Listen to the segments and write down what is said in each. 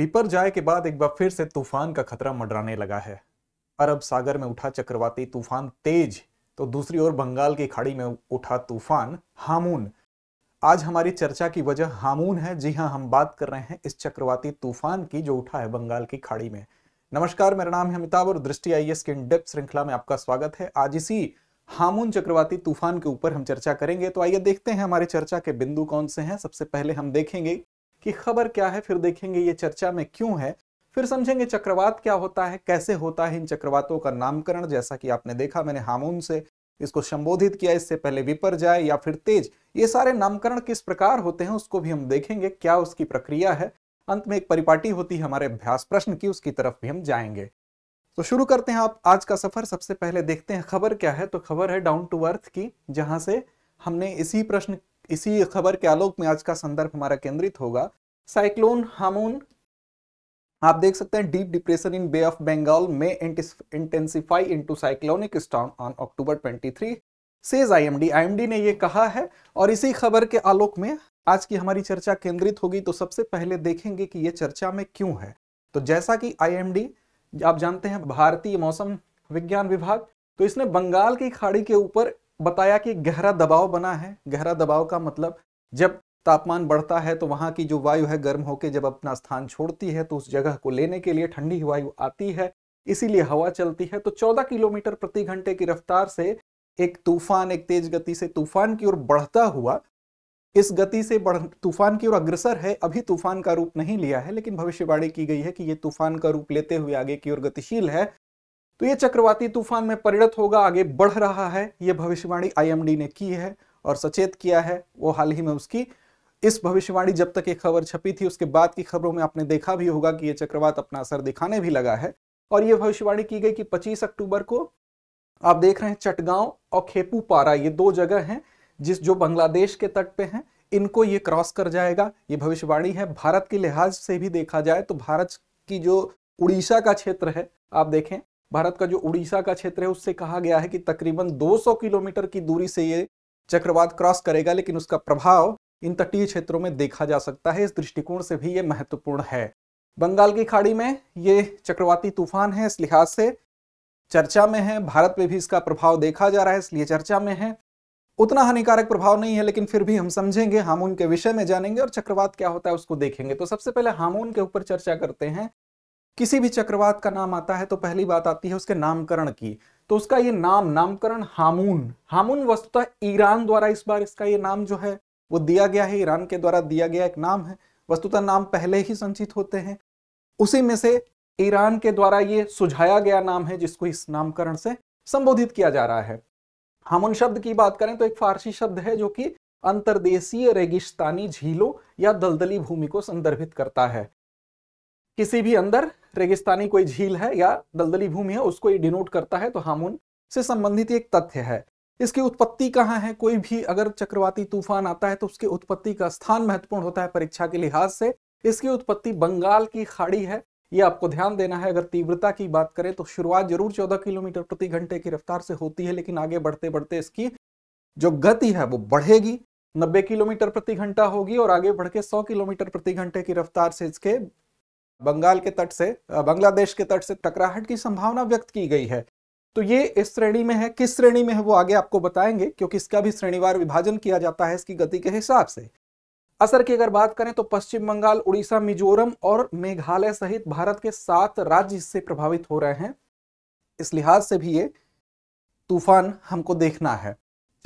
जाए के बाद एक बार फिर से तूफान का खतरा मंडराने लगा है अरब सागर में उठा चक्रवाती तूफान तेज तो दूसरी ओर बंगाल की खाड़ी में उठा तूफान हामून आज हमारी चर्चा की वजह हामून है जी हाँ हम बात कर रहे हैं इस चक्रवाती तूफान की जो उठा है बंगाल की खाड़ी में नमस्कार मेरा नाम है अमिताभ और दृष्टि आई एस इन श्रृंखला में आपका स्वागत है आज इसी हामून चक्रवाती तूफान के ऊपर हम चर्चा करेंगे तो आइए देखते हैं हमारे चर्चा के बिंदु कौन से हैं सबसे पहले हम देखेंगे कि खबर क्या है फिर देखेंगे ये चर्चा में क्यों है फिर समझेंगे चक्रवात क्या होता है कैसे होता है इन चक्रवातों का नामकरण जैसा कि आपने देखा मैंने हामून से इसको संबोधित किया इससे पहले विपर जाए या फिर तेज ये सारे नामकरण किस प्रकार होते हैं उसको भी हम देखेंगे क्या उसकी प्रक्रिया है अंत में एक परिपाटी होती है हमारे अभ्यास प्रश्न की उसकी तरफ भी हम जाएंगे तो शुरू करते हैं आप आज का सफर सबसे पहले देखते हैं खबर क्या है तो खबर है डाउन टू अर्थ की जहां से हमने इसी प्रश्न इसी खबर के आलोक में आज का संदर्भ हमारा केंद्रित होगा साइक्लोन हामून आप देख सकते हैं deep depression in Bay of Bengal में intensify into cyclonic storm on October 23 says IMD IMD ने यह कहा है और इसी खबर के आलोक में आज की हमारी चर्चा केंद्रित होगी तो सबसे पहले देखेंगे कि यह चर्चा में क्यों है तो जैसा कि आईएमडी आप जानते हैं भारतीय मौसम विज्ञान विभाग तो इसने बंगाल की खाड़ी के ऊपर बताया कि गहरा दबाव बना है गहरा दबाव का मतलब जब तापमान बढ़ता है तो वहाँ की जो वायु है गर्म होकर जब अपना स्थान छोड़ती है तो उस जगह को लेने के लिए ठंडी वायु आती है इसीलिए हवा चलती है तो 14 किलोमीटर प्रति घंटे की रफ्तार से एक तूफान एक तेज गति से तूफान की ओर बढ़ता हुआ इस गति से बढ़ तूफान की ओर अग्रसर है अभी तूफान का रूप नहीं लिया है लेकिन भविष्यवाणी की गई है कि ये तूफान का रूप लेते हुए आगे की ओर गतिशील है तो ये चक्रवाती तूफान में परिणत होगा आगे बढ़ रहा है ये भविष्यवाणी आईएमडी ने की है और सचेत किया है वो हाल ही में उसकी इस भविष्यवाणी जब तक ये खबर छपी थी उसके बाद की खबरों में आपने देखा भी होगा कि ये चक्रवात अपना असर दिखाने भी लगा है और ये भविष्यवाणी की गई कि 25 अक्टूबर को आप देख रहे हैं चटगांव और खेपूपारा ये दो जगह हैं जिस जो बांग्लादेश के तट पे हैं इनको ये क्रॉस कर जाएगा ये भविष्यवाणी है भारत के लिहाज से भी देखा जाए तो भारत की जो उड़ीसा का क्षेत्र है आप देखें भारत का जो उड़ीसा का क्षेत्र है उससे कहा गया है कि तकरीबन 200 किलोमीटर की दूरी से ये चक्रवात क्रॉस करेगा लेकिन उसका प्रभाव इन तटीय क्षेत्रों में देखा जा सकता है इस दृष्टिकोण से भी ये महत्वपूर्ण है बंगाल की खाड़ी में ये चक्रवाती तूफान है इस लिहाज से चर्चा में है भारत में भी इसका प्रभाव देखा जा रहा है इसलिए चर्चा में है उतना हानिकारक प्रभाव नहीं है लेकिन फिर भी हम समझेंगे हामून के विषय में जानेंगे और चक्रवात क्या होता है उसको देखेंगे तो सबसे पहले हामून के ऊपर चर्चा करते हैं किसी भी चक्रवात का नाम आता है तो पहली बात आती है उसके नामकरण की तो उसका ये नाम नामकरण हामून हामून वस्तुतः ईरान द्वारा इस बार इसका ये नाम जो है वो दिया गया है ईरान के द्वारा दिया गया एक नाम है वस्तुतः नाम पहले ही संचित होते हैं उसी में से ईरान के द्वारा ये सुझाया गया नाम है जिसको इस नामकरण से संबोधित किया जा रहा है हामुन शब्द की बात करें तो एक फारसी शब्द है जो कि अंतरदेशीय रेगिस्तानी झीलों या दलदली भूमि को संदर्भित करता है किसी भी अंदर रेगिस्तानी कोई झील है या दलदली भूमि है उसको ये डिनोट करता है तो हामुन से संबंधित एक तथ्य है इसकी उत्पत्ति कहाँ है कोई भी अगर चक्रवाती तूफान आता है तो उसकी उत्पत्ति का स्थान महत्वपूर्ण होता है परीक्षा के लिहाज से इसकी उत्पत्ति बंगाल की खाड़ी है ये आपको ध्यान देना है अगर तीव्रता की बात करें तो शुरुआत जरूर 14 किलोमीटर प्रति घंटे की रफ्तार से होती है लेकिन आगे बढ़ते बढ़ते इसकी जो गति है वो बढ़ेगी 90 किलोमीटर प्रति घंटा होगी और आगे बढ़ के 100 किलोमीटर प्रति घंटे की रफ्तार से इसके बंगाल के तट से बांग्लादेश के तट से टकराहट की संभावना व्यक्त की गई है तो ये इस श्रेणी में है किस श्रेणी में है वो आगे आपको बताएंगे क्योंकि इसका भी श्रेणीवार विभाजन किया जाता है इसकी गति के हिसाब से असर की अगर बात करें तो पश्चिम बंगाल उड़ीसा मिजोरम और मेघालय सहित भारत के सात राज्य इससे प्रभावित हो रहे हैं इस लिहाज से भी ये तूफान हमको देखना है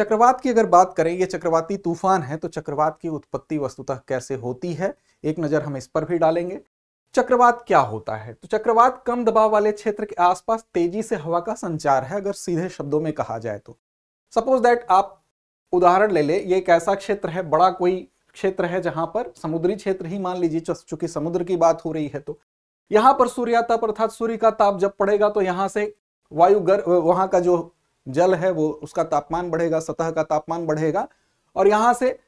चक्रवात की अगर बात करें ये चक्रवाती तूफान है तो चक्रवात की उत्पत्ति वस्तुतः कैसे होती है एक नज़र हम इस पर भी डालेंगे चक्रवात क्या होता है तो चक्रवात कम दबाव वाले क्षेत्र के आसपास तेजी से हवा का संचार है अगर सीधे शब्दों में कहा जाए तो सपोज दैट आप उदाहरण ले ले ये एक ऐसा क्षेत्र है बड़ा कोई क्षेत्र है जहां पर समुद्री क्षेत्र ही मान लीजिए चूंकि समुद्र की बात हो रही है तो यहाँ पर सूर्याताप अर्थात सूर्य का ताप जब पड़ेगा तो यहाँ से वायु गर वहां का जो जल है वो उसका तापमान बढ़ेगा सतह का तापमान बढ़ेगा और यहाँ से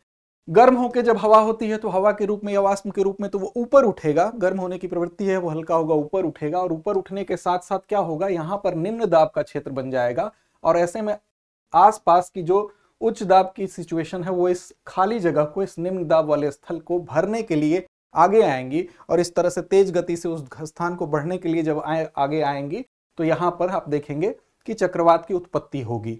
गर्म होकर जब हवा होती है तो हवा के रूप में या वाष्प के रूप में तो वो ऊपर उठेगा गर्म होने की प्रवृत्ति है वो हल्का होगा ऊपर उठेगा और ऊपर उठने के साथ साथ क्या होगा यहाँ पर निम्न दाब का क्षेत्र बन जाएगा और ऐसे में आसपास की जो उच्च दाब की सिचुएशन है वो इस खाली जगह को इस निम्न दाब वाले स्थल को भरने के लिए आगे आएंगी और इस तरह से तेज गति से उस स्थान को बढ़ने के लिए जब आए, आगे आएंगी तो यहाँ पर आप देखेंगे कि चक्रवात की उत्पत्ति होगी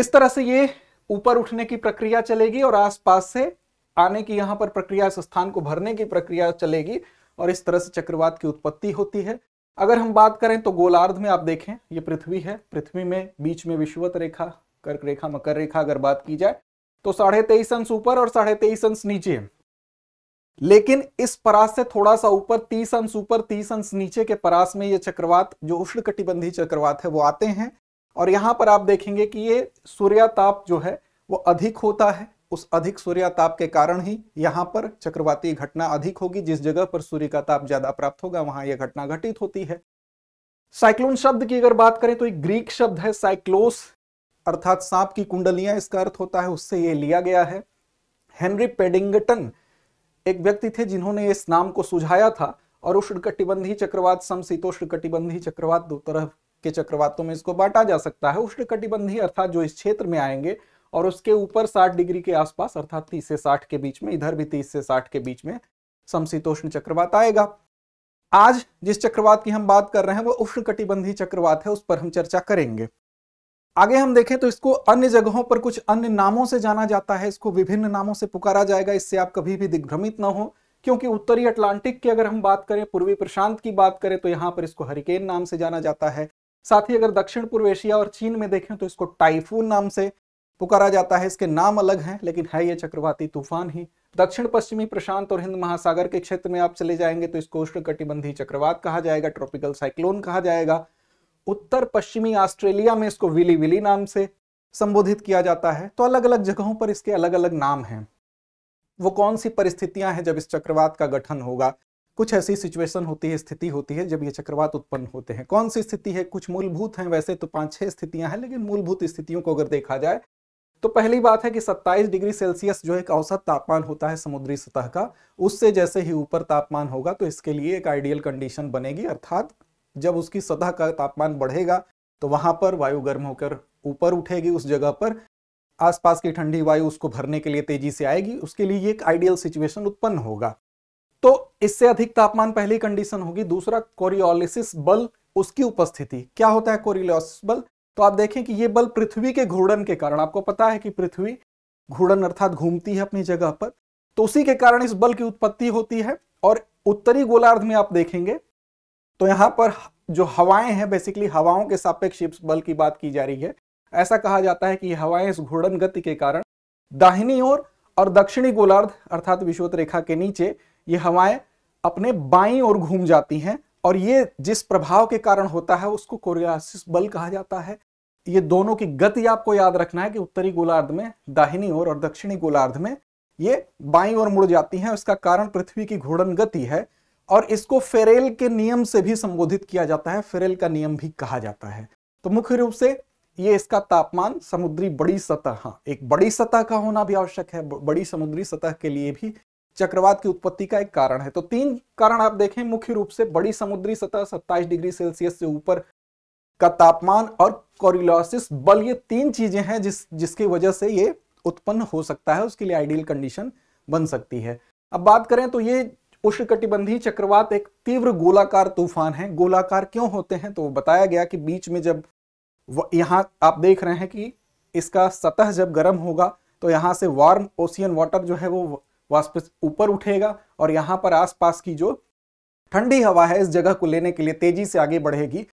इस तरह से ये ऊपर उठने की प्रक्रिया चलेगी और आसपास से आने की यहां पर प्रक्रिया स्थान को भरने की प्रक्रिया चलेगी और इस तरह से चक्रवात की उत्पत्ति होती है अगर हम बात करें तो गोलार्ध में आप देखें ये पृथ्वी है पृथ्वी में बीच में विश्वत रेखा कर्क रेखा मकर रेखा अगर बात की जाए तो साढ़े तेईस अंश ऊपर और साढ़े तेईस अंश नीचे लेकिन इस परास से थोड़ा सा ऊपर तीस अंश ऊपर तीस अंश नीचे के परास में ये चक्रवात जो उष्ण कटिबंधी चक्रवात है वो आते हैं और यहां पर आप देखेंगे कि ये सूर्याताप जो है वो अधिक होता है उस अधिक सूर्याताप के कारण ही यहाँ पर चक्रवाती घटना अधिक होगी जिस जगह पर सूर्य का ताप ज्यादा प्राप्त होगा वहां यह घटना घटित होती है साइक्लोन शब्द की अगर बात करें तो एक ग्रीक शब्द है साइक्लोस अर्थात सांप की कुंडलियां इसका अर्थ होता है उससे यह लिया गया है हेनरी पेडिंगटन एक व्यक्ति थे जिन्होंने इस नाम को सुझाया था और उष्ण कटिबंधी चक्रवात समीतोष्ण कटिबंधी चक्रवात दो तरह के चक्रवातों में इसको बांटा जा सकता है उष्णकटिबंधीय अर्थात जो इस क्षेत्र में आएंगे और उसके ऊपर 60 डिग्री के आसपास अर्थात तीस से 60 के बीच में इधर भी 30 से 60 के बीच में समशीतोष्ण चक्रवात आएगा आज जिस चक्रवात की हम बात कर रहे हैं वो उष्ण कटिबंधीय चक्रवात है उस पर हम चर्चा करेंगे आगे हम देखें तो इसको अन्य जगहों पर कुछ अन्य नामों से जाना जाता है इसको विभिन्न नामों से पुकारा जाएगा इससे आप कभी भी दिग्भ्रमित ना हो क्योंकि उत्तरी अटलांटिक की अगर हम बात करें पूर्वी प्रशांत की बात करें तो यहां पर इसको हरिकेन नाम से जाना जाता है साथ ही अगर दक्षिण पूर्व एशिया और चीन में देखें तो इसको टाइफून नाम से पुकारा जाता है इसके नाम अलग हैं लेकिन है ये चक्रवाती तूफान ही दक्षिण पश्चिमी प्रशांत और हिंद महासागर के क्षेत्र में आप चले जाएंगे तो इसको उष्णकटिबंधीय चक्रवात कहा जाएगा ट्रॉपिकल साइक्लोन कहा जाएगा उत्तर पश्चिमी ऑस्ट्रेलिया में इसको विली विली नाम से संबोधित किया जाता है तो अलग अलग जगहों पर इसके अलग अलग नाम हैं वो कौन सी परिस्थितियां हैं जब इस चक्रवात का गठन होगा कुछ ऐसी सिचुएशन होती है स्थिति होती है जब ये चक्रवात उत्पन्न होते हैं कौन सी स्थिति है कुछ मूलभूत हैं वैसे तो पांच छह स्थितियां हैं लेकिन मूलभूत स्थितियों को अगर देखा जाए तो पहली बात है कि 27 डिग्री सेल्सियस जो एक औसत तापमान होता है समुद्री सतह का उससे जैसे ही ऊपर तापमान होगा तो इसके लिए एक आइडियल कंडीशन बनेगी अर्थात जब उसकी सतह का तापमान बढ़ेगा तो वहां पर वायु गर्म होकर ऊपर उठेगी उस जगह पर आसपास की ठंडी वायु उसको भरने के लिए तेजी से आएगी उसके लिए एक आइडियल सिचुएशन उत्पन्न होगा तो इससे अधिक तापमान पहली कंडीशन होगी दूसरा कोरियोलिसिस बल उसकी उपस्थिति क्या होता है कोरियोलिस बल तो आप देखें कि यह बल पृथ्वी के घूर्णन के कारण आपको पता है कि पृथ्वी घूर्णन अर्थात घूमती है अपनी जगह पर तो उसी के कारण इस बल की उत्पत्ति होती है और उत्तरी गोलार्ध में आप देखेंगे तो यहां पर जो हवाएं हैं बेसिकली हवाओं के सापेक्ष बल की बात की जा रही है ऐसा कहा जाता है कि हवाएं इस घूर्णन गति के कारण दाहिनी ओर और, और दक्षिणी गोलार्ध अर्थात विश्वत रेखा के नीचे ये हवाएं अपने बाई और घूम जाती हैं और ये जिस प्रभाव के कारण होता है उसको कोरियासिस बल कहा जाता है ये दोनों की गति आपको याद रखना है कि उत्तरी गोलार्ध में दाहिनी ओर और, और दक्षिणी गोलार्ध में ये बाई और मुड़ जाती हैं उसका कारण पृथ्वी की घूर्णन गति है और इसको फेरेल के नियम से भी संबोधित किया जाता है फेरेल का नियम भी कहा जाता है तो मुख्य रूप से ये इसका तापमान समुद्री बड़ी सतह हाँ एक बड़ी सतह का होना भी आवश्यक है बड़ी समुद्री सतह के लिए भी चक्रवात की उत्पत्ति का एक कारण है तो तीन कारण आप देखें मुख्य रूप से बड़ी समुद्री सतह 27 डिग्री सेल्सियस से ऊपर का तापमान और कोरिलोसिस बल ये तीन चीजें हैं जिस जिसकी वजह से ये उत्पन्न हो सकता है उसके लिए आइडियल कंडीशन बन सकती है अब बात करें तो ये उष्णकटिबंधीय चक्रवात एक तीव्र गोलाकार तूफान है गोलाकार क्यों होते हैं तो बताया गया कि बीच में जब यहाँ आप देख रहे हैं कि इसका सतह जब गर्म होगा तो यहाँ से वार्म ओशियन वाटर जो है वो वापस ऊपर उठेगा और यहाँ पर आसपास की जो ठंडी हवा है इस जगह को लेने के लिए तेजी से आगे बढ़ेगी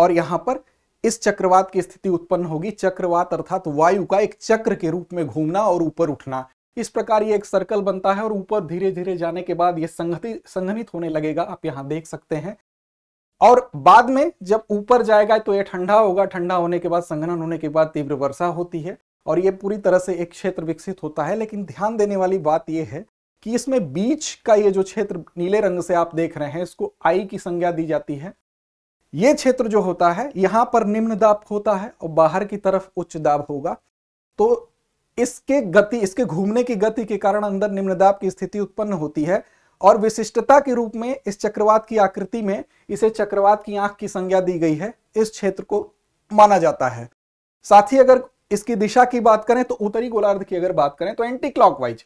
और यहाँ पर इस चक्रवात की स्थिति उत्पन्न होगी चक्रवात अर्थात वायु का एक चक्र के रूप में घूमना और ऊपर उठना इस प्रकार ये एक सर्कल बनता है और ऊपर धीरे धीरे जाने के बाद ये संघति संघनित होने लगेगा आप यहाँ देख सकते हैं और बाद में जब ऊपर जाएगा तो ये ठंडा होगा ठंडा होने के बाद संघनन होने के बाद तीव्र वर्षा होती है और ये पूरी तरह से एक क्षेत्र विकसित होता है लेकिन ध्यान देने वाली बात यह है कि इसमें बीच का ये जो क्षेत्र नीले रंग से आप देख रहे हैं इसको आई की संज्ञा दी जाती है ये क्षेत्र जो होता है यहां पर निम्न दाब होता है और बाहर की तरफ उच्च दाब होगा तो इसके गति इसके घूमने की गति के कारण अंदर निम्न दाब की स्थिति उत्पन्न होती है और विशिष्टता के रूप में इस चक्रवात की आकृति में इसे चक्रवात की आंख की संज्ञा दी गई है इस क्षेत्र को माना जाता है साथ ही अगर इसकी दिशा की बात करें तो उत्तरी गोलार्ध की अगर बात करें तो एंटी क्लॉकवाइज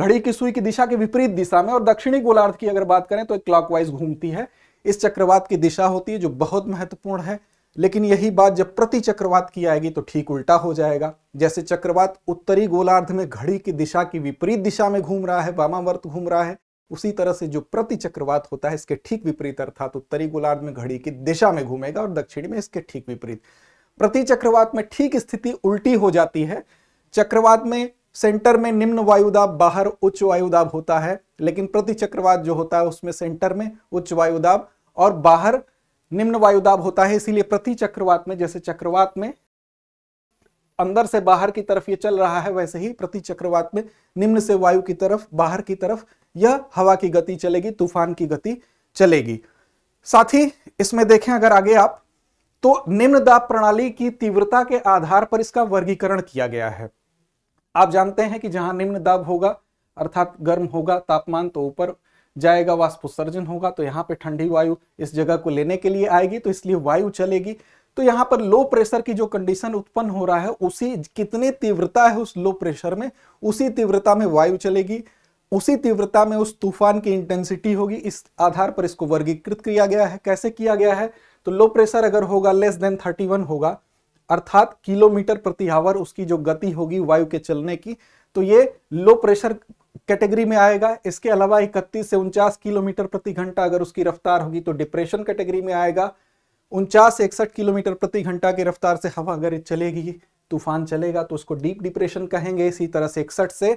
घड़ी की सुई की दिशा के विपरीत दिशा में और दक्षिणी गोलार्ध की अगर बात करें तो क्लॉकवाइज घूमती है इस चक्रवात की दिशा होती है जो बहुत महत्वपूर्ण है लेकिन यही बात जब प्रति चक्रवात की आएगी तो ठीक उल्टा हो जाएगा जैसे चक्रवात उत्तरी गोलार्ध में घड़ी की दिशा की विपरीत दिशा में घूम रहा है वामावर्त घूम रहा है उसी तरह से जो प्रति चक्रवात होता है इसके ठीक विपरीत अर्थात उत्तरी गोलार्ध में घड़ी की दिशा में घूमेगा और दक्षिणी में इसके ठीक विपरीत प्रति चक्रवात में ठीक स्थिति उल्टी हो जाती है चक्रवात में सेंटर में निम्न वायुदाब बाहर उच्च वायुदाब होता है लेकिन प्रति चक्रवात जो होता है उसमें सेंटर में उच्च वायुदाब और बाहर निम्न वायुदाब होता है इसीलिए प्रति चक्रवात में जैसे चक्रवात में अंदर से बाहर की तरफ यह चल रहा है वैसे ही प्रति चक्रवात में निम्न से वायु की तरफ बाहर की तरफ यह हवा की गति चलेगी तूफान की गति चलेगी साथ ही इसमें देखें अगर आगे आप तो निम्न दाब प्रणाली की तीव्रता के आधार पर इसका वर्गीकरण किया गया है आप जानते हैं कि जहां निम्न दाब होगा अर्थात गर्म होगा तापमान तो ऊपर जाएगा वाष्पोत्सर्जन होगा तो यहां पे ठंडी वायु इस जगह को लेने के लिए आएगी तो इसलिए वायु चलेगी तो यहां पर लो प्रेशर की जो कंडीशन उत्पन्न हो रहा है उसी कितनी तीव्रता है उस लो प्रेशर में उसी तीव्रता में वायु चलेगी उसी तीव्रता में उस तूफान की इंटेंसिटी होगी इस आधार पर इसको वर्गीकृत किया गया है कैसे किया गया है तो लो प्रेशर अगर होगा लेस देन 31 होगा अर्थात किलोमीटर प्रति आवर उसकी जो गति होगी वायु के चलने की तो ये लो प्रेशर कैटेगरी में आएगा इसके अलावा इकतीस से उनचास किलोमीटर प्रति घंटा अगर उसकी रफ्तार होगी तो डिप्रेशन कैटेगरी में आएगा उनचास इकसठ किलोमीटर प्रति घंटा की रफ्तार से हवा अगर चलेगी तूफान चलेगा तो उसको डीप डिप्रेशन कहेंगे इसी तरह से इकसठ से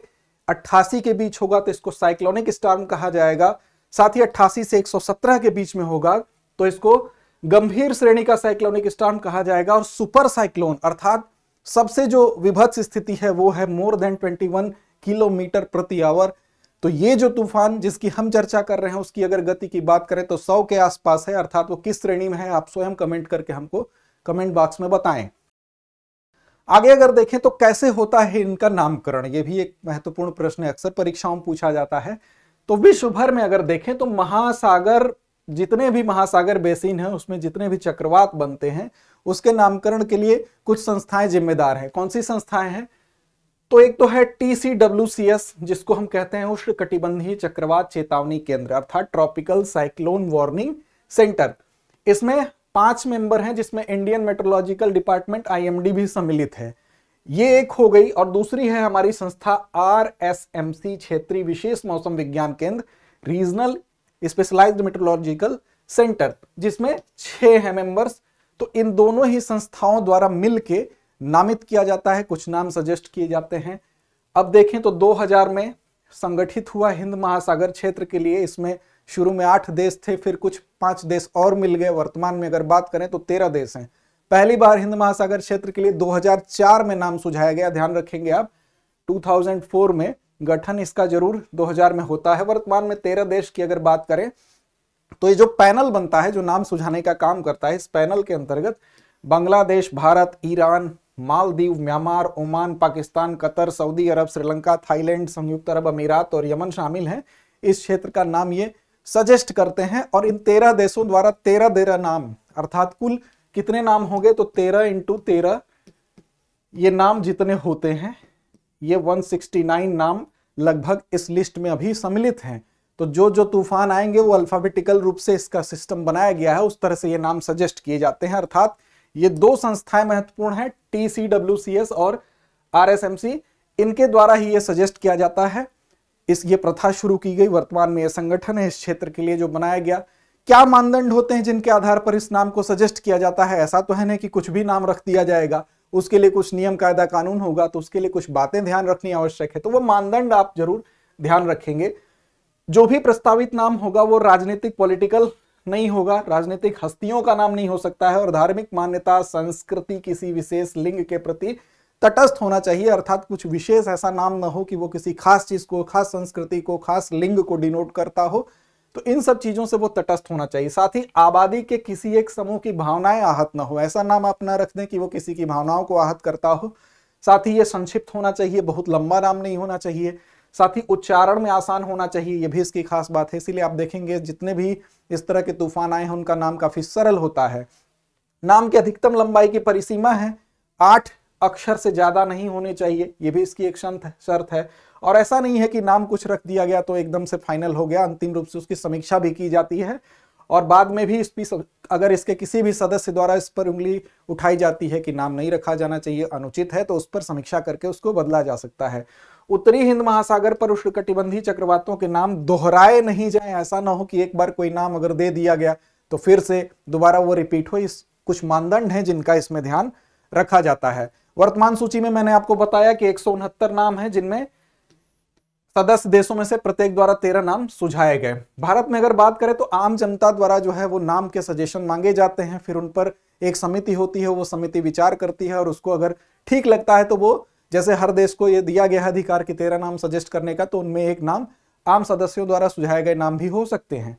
अट्ठासी के बीच होगा तो इसको साइक्लोनिक स्टार्म कहा जाएगा साथ ही अट्ठासी से एक के बीच में होगा तो इसको गंभीर श्रेणी का साइक्लोनिक स्टॉर्म कहा जाएगा और सुपर साइक्लोन अर्थात सबसे जो विभत्स स्थिति है वो है मोर देन 21 किलोमीटर प्रति आवर तो ये जो तूफान जिसकी हम चर्चा कर रहे हैं उसकी अगर गति की बात करें तो 100 के आसपास है अर्थात वो किस श्रेणी में है आप स्वयं कमेंट करके हमको कमेंट बॉक्स में बताएं आगे अगर देखें तो कैसे होता है इनका नामकरण ये भी एक महत्वपूर्ण प्रश्न अक्सर परीक्षाओं में पूछा जाता है तो विश्व भर में अगर देखें तो महासागर जितने भी महासागर बेसिन हैं उसमें जितने भी चक्रवात बनते हैं उसके नामकरण के लिए कुछ संस्थाएं जिम्मेदार हैं कौन सी संस्थाएं हैं तो एक तो है टीसीडब्ल्यूसीएस जिसको हम कहते हैं उष्ण कटिबंधीय चक्रवात चेतावनी केंद्र अर्थात ट्रॉपिकल साइक्लोन वार्निंग सेंटर इसमें पांच मेंबर हैं जिसमें इंडियन मेट्रोलॉजिकल डिपार्टमेंट डी भी सम्मिलित है ये एक हो गई और दूसरी है हमारी संस्था आर एस एम सी क्षेत्रीय विशेष मौसम विज्ञान केंद्र रीजनल स्पेशलाइज्ड मेट्रोलॉजिकल सेंटर जिसमें छह है मेंबर्स तो इन दोनों ही संस्थाओं द्वारा मिलकर नामित किया जाता है कुछ नाम सजेस्ट किए जाते हैं अब देखें तो 2000 में संगठित हुआ हिंद महासागर क्षेत्र के लिए इसमें शुरू में आठ देश थे फिर कुछ पांच देश और मिल गए वर्तमान में अगर बात करें तो तेरह देश हैं पहली बार हिंद महासागर क्षेत्र के लिए 2004 में नाम सुझाया गया ध्यान रखेंगे आप 2004 में गठन इसका जरूर 2000 में होता है वर्तमान में तेरह देश की अगर बात करें तो ये जो पैनल बनता है जो नाम सुझाने का काम करता है इस पैनल के अंतर्गत Bangladesh Bharat Iran Maldives Myanmar Oman Pakistan Qatar Saudi Arab Sri Lanka Thailand संयुक्त अरब अमीरात और यमन शामिल हैं इस क्षेत्र का नाम ये सजेस्ट करते हैं और इन तेरह देशों द्वारा तेरह तेरह नाम अर्थात कुल कितने नाम होंगे तो तेरह इंटू तेरह ये नाम जितने होते हैं ये 169 नाम लगभग इस लिस्ट में अभी सम्मिलित हैं तो जो जो तूफान आएंगे वो अल्फाबेटिकल रूप से इसका सिस्टम बनाया गया है उस तरह से ये नाम सजेस्ट किए जाते हैं अर्थात ये दो संस्थाएं महत्वपूर्ण हैं टी और आर इनके द्वारा ही ये सजेस्ट किया जाता है इस ये प्रथा शुरू की गई वर्तमान में ये संगठन है इस क्षेत्र के लिए जो बनाया गया क्या मानदंड होते हैं जिनके आधार पर इस नाम को सजेस्ट किया जाता है ऐसा तो है नहीं कि कुछ भी नाम रख दिया जाएगा उसके लिए कुछ नियम कायदा कानून होगा तो उसके लिए कुछ बातें ध्यान रखनी आवश्यक है तो वो मानदंड आप जरूर ध्यान रखेंगे जो भी प्रस्तावित नाम होगा वो राजनीतिक पॉलिटिकल नहीं होगा राजनीतिक हस्तियों का नाम नहीं हो सकता है और धार्मिक मान्यता संस्कृति किसी विशेष लिंग के प्रति तटस्थ होना चाहिए अर्थात कुछ विशेष ऐसा नाम ना हो कि वो किसी खास चीज को खास संस्कृति को खास लिंग को डिनोट करता हो तो इन सब चीजों से वो तटस्थ होना चाहिए साथ ही आबादी के किसी एक समूह की भावनाएं आहत ना हो ऐसा नाम आप ना रख दें कि वो किसी की भावनाओं को आहत करता हो साथ ही ये संक्षिप्त होना चाहिए बहुत लंबा नाम नहीं होना चाहिए साथ ही उच्चारण में आसान होना चाहिए ये भी इसकी खास बात है इसीलिए आप देखेंगे जितने भी इस तरह के तूफान आए हैं उनका नाम काफी सरल होता है नाम की अधिकतम लंबाई की परिसीमा है आठ अक्षर से ज्यादा नहीं होने चाहिए ये भी इसकी एक शर्त है और ऐसा नहीं है कि नाम कुछ रख दिया गया तो एकदम से फाइनल हो गया अंतिम रूप से उसकी समीक्षा भी की जाती है और बाद में भी इस भी अगर इसके किसी भी सदस्य द्वारा इस पर उंगली उठाई जाती है कि नाम नहीं रखा जाना चाहिए अनुचित है तो उस पर समीक्षा करके उसको बदला जा सकता है उत्तरी हिंद महासागर पर उष्णकटिबंधीय चक्रवातों के नाम दोहराए नहीं जाए ऐसा ना हो कि एक बार कोई नाम अगर दे दिया गया तो फिर से दोबारा वो रिपीट हो इस कुछ मानदंड है जिनका इसमें ध्यान रखा जाता है वर्तमान सूची में मैंने आपको बताया कि एक नाम है जिनमें सदस्य देशों में से प्रत्येक द्वारा तेरह नाम सुझाए गए भारत में अगर बात करें तो आम जनता द्वारा जो है वो नाम के सजेशन मांगे जाते हैं फिर उन पर एक समिति होती है वो समिति विचार करती है और उसको अगर ठीक लगता है तो वो जैसे हर देश को ये दिया गया अधिकार कि तेरह नाम सजेस्ट करने का तो उनमें एक नाम आम सदस्यों द्वारा सुझाए गए नाम भी हो सकते हैं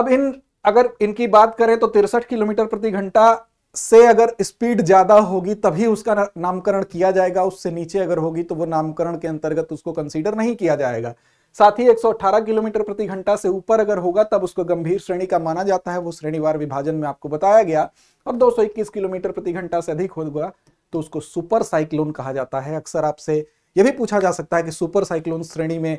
अब इन अगर इनकी बात करें तो तिरसठ किलोमीटर प्रति घंटा से अगर स्पीड ज़्यादा होगी तभी उसका नामकरण किया जाएगा उससे नीचे अगर होगी तो वो नामकरण के अंतर्गत उसको कंसीडर नहीं किया जाएगा साथ ही 118 किलोमीटर प्रति घंटा से ऊपर अगर होगा तब उसको गंभीर श्रेणी का माना जाता है वो श्रेणीवार विभाजन में आपको बताया गया और 221 किलोमीटर प्रति घंटा से अधिक होगा तो उसको सुपर साइक्लोन कहा जाता है अक्सर आपसे यह भी पूछा जा सकता है कि सुपर साइक्लोन श्रेणी में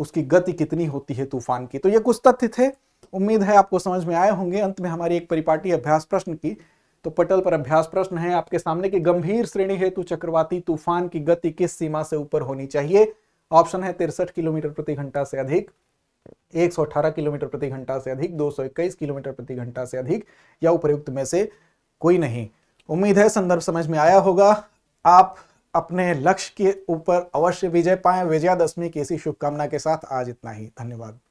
उसकी गति कितनी होती है तूफान की तो ये कुछ तथ्य थे उम्मीद है आपको समझ में आए होंगे अंत में हमारी एक परिपाटी अभ्यास प्रश्न की तो पटल पर अभ्यास प्रश्न है आपके सामने की गंभीर श्रेणी हेतु चक्रवाती तूफान की गति किस सीमा से ऊपर होनी चाहिए ऑप्शन है तिरसठ किलोमीटर प्रति घंटा से अधिक 118 किलोमीटर प्रति घंटा से अधिक 221 किलोमीटर प्रति घंटा से अधिक या उपयुक्त में से कोई नहीं उम्मीद है संदर्भ समझ में आया होगा आप अपने लक्ष्य के ऊपर अवश्य विजय पाएं विजयादशमी की इसी शुभकामना के साथ आज इतना ही धन्यवाद